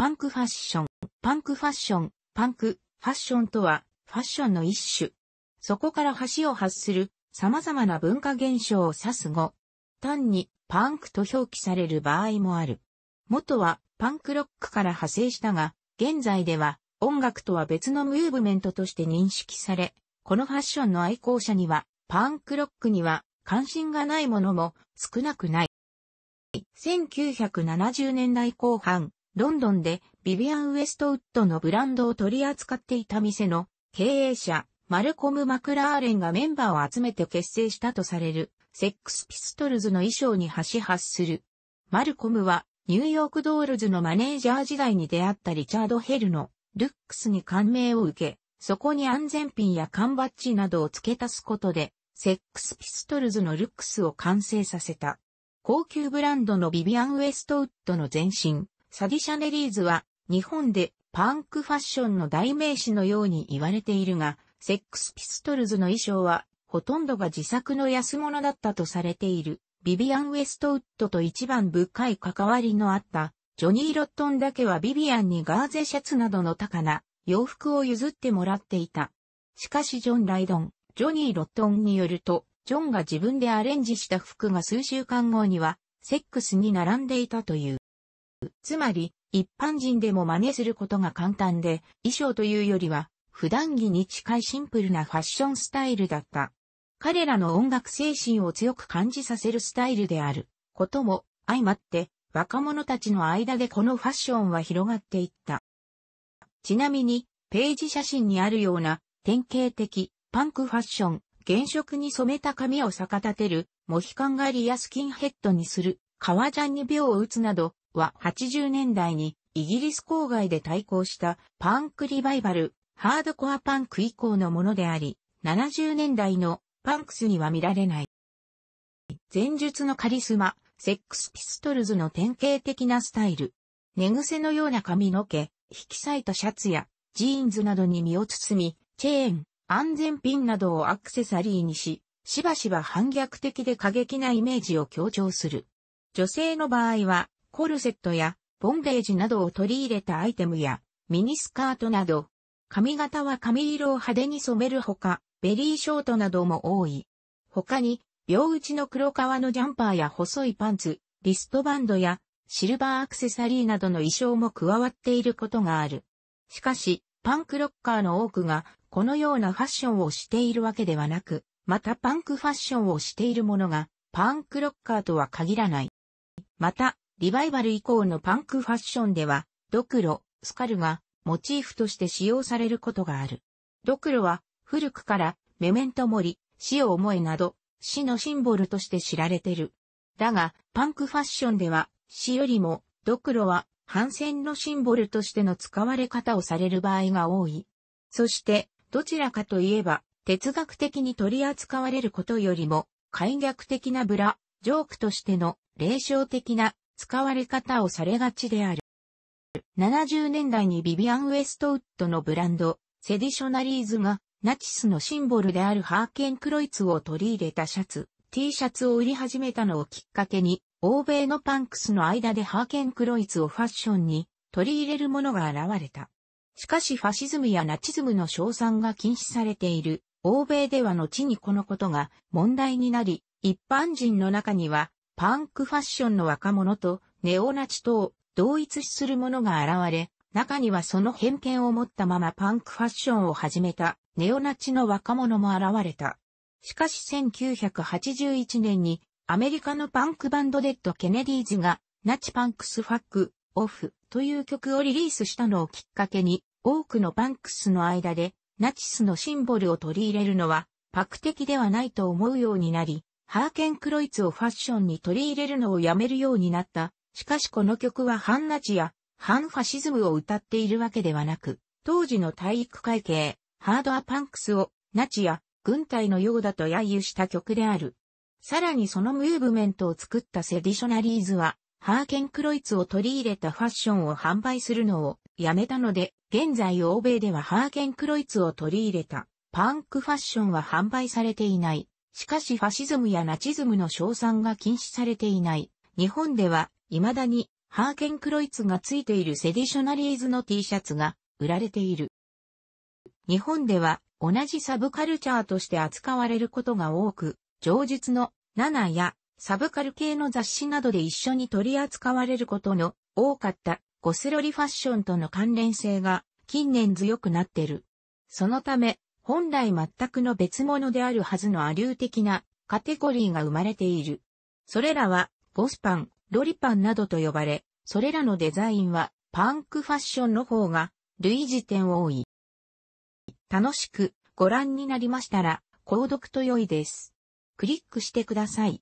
パンクファッション。パンクファッション、パンク、ファッションとは、ファッションの一種。そこから橋を発する様々な文化現象を指す語。単に、パンクと表記される場合もある。元は、パンクロックから派生したが、現在では、音楽とは別のムーブメントとして認識され、このファッションの愛好者には、パンクロックには関心がないものも少なくない。1970年代後半、ロンドンでビビアン・ウエストウッドのブランドを取り扱っていた店の経営者、マルコム・マクラーレンがメンバーを集めて結成したとされる、セックスピストルズの衣装に端発する。マルコムは、ニューヨークドールズのマネージャー時代に出会ったリチャード・ヘルのルックスに感銘を受け、そこに安全ピンや缶バッジなどを付け足すことで、セックスピストルズのルックスを完成させた。高級ブランドのビビアン・ウエストウッドの前身、サディシャネリーズは日本でパンクファッションの代名詞のように言われているが、セックスピストルズの衣装はほとんどが自作の安物だったとされている。ビビアン・ウェストウッドと一番深い関わりのあったジョニー・ロットンだけはビビアンにガーゼシャツなどの高な洋服を譲ってもらっていた。しかしジョン・ライドン、ジョニー・ロットンによると、ジョンが自分でアレンジした服が数週間後には、セックスに並んでいたという。つまり、一般人でも真似することが簡単で、衣装というよりは、普段着に近いシンプルなファッションスタイルだった。彼らの音楽精神を強く感じさせるスタイルであることも相まって、若者たちの間でこのファッションは広がっていった。ちなみに、ページ写真にあるような典型的パンクファッション、原色に染めた髪を逆立てる、モヒカン狩りやスキンヘッドにする、革ジャンに秒を打つなど、は80年代にイギリス郊外で対抗したパンクリバイバル、ハードコアパンク以降のものであり、70年代のパンクスには見られない。前述のカリスマ、セックスピストルズの典型的なスタイル。寝癖のような髪の毛、引き裂いたシャツやジーンズなどに身を包み、チェーン、安全ピンなどをアクセサリーにし、しばしば反逆的で過激なイメージを強調する。女性の場合は、コルセットやボンデージなどを取り入れたアイテムやミニスカートなど、髪型は髪色を派手に染めるほか、ベリーショートなども多い。他に、両打ちの黒革のジャンパーや細いパンツ、リストバンドやシルバーアクセサリーなどの衣装も加わっていることがある。しかし、パンクロッカーの多くがこのようなファッションをしているわけではなく、またパンクファッションをしているものがパンクロッカーとは限らない。また、リバイバル以降のパンクファッションでは、ドクロ、スカルがモチーフとして使用されることがある。ドクロは古くからメメントモリ、死を思いなど死のシンボルとして知られてる。だが、パンクファッションでは死よりもドクロは反戦のシンボルとしての使われ方をされる場合が多い。そして、どちらかといえば、哲学的に取り扱われることよりも、解逆的なブラ、ジョークとしての霊障的な使われ方をされがちである。70年代にビビアン・ウェストウッドのブランド、セディショナリーズが、ナチスのシンボルであるハーケン・クロイツを取り入れたシャツ、T シャツを売り始めたのをきっかけに、欧米のパンクスの間でハーケン・クロイツをファッションに取り入れるものが現れた。しかしファシズムやナチズムの称賛が禁止されている、欧米では後にこのことが問題になり、一般人の中にはパンクファッションの若者とネオナチとを同一視する者が現れ、中にはその偏見を持ったままパンクファッションを始めたネオナチの若者も現れた。しかし1981年にアメリカのパンクバンドデッド・ケネディーズがナチパンクスファック・オフという曲をリリースしたのをきっかけに多くのパンクスの間でナチスのシンボルを取り入れるのはパク的ではないと思うようになり、ハーケン・クロイツをファッションに取り入れるのをやめるようになった。しかしこの曲は反ナチや反ファシズムを歌っているわけではなく、当時の体育会系、ハードアパンクスをナチや軍隊のようだと揶揄した曲である。さらにそのムーブメントを作ったセディショナリーズは、ハーケン・クロイツを取り入れたファッションを販売するのをやめたので、現在欧米ではハーケン・クロイツを取り入れたパンクファッションは販売されていない。しかしファシズムやナチズムの称賛が禁止されていない。日本では、未だに、ハーケンクロイツがついているセディショナリーズの T シャツが売られている。日本では、同じサブカルチャーとして扱われることが多く、上述の7やサブカル系の雑誌などで一緒に取り扱われることの多かったゴスロリファッションとの関連性が近年強くなってる。そのため、本来全くの別物であるはずのアリュー的なカテゴリーが生まれている。それらは、ゴスパン、ロリパンなどと呼ばれ、それらのデザインは、パンクファッションの方が、類似点多い。楽しくご覧になりましたら、購読と良いです。クリックしてください。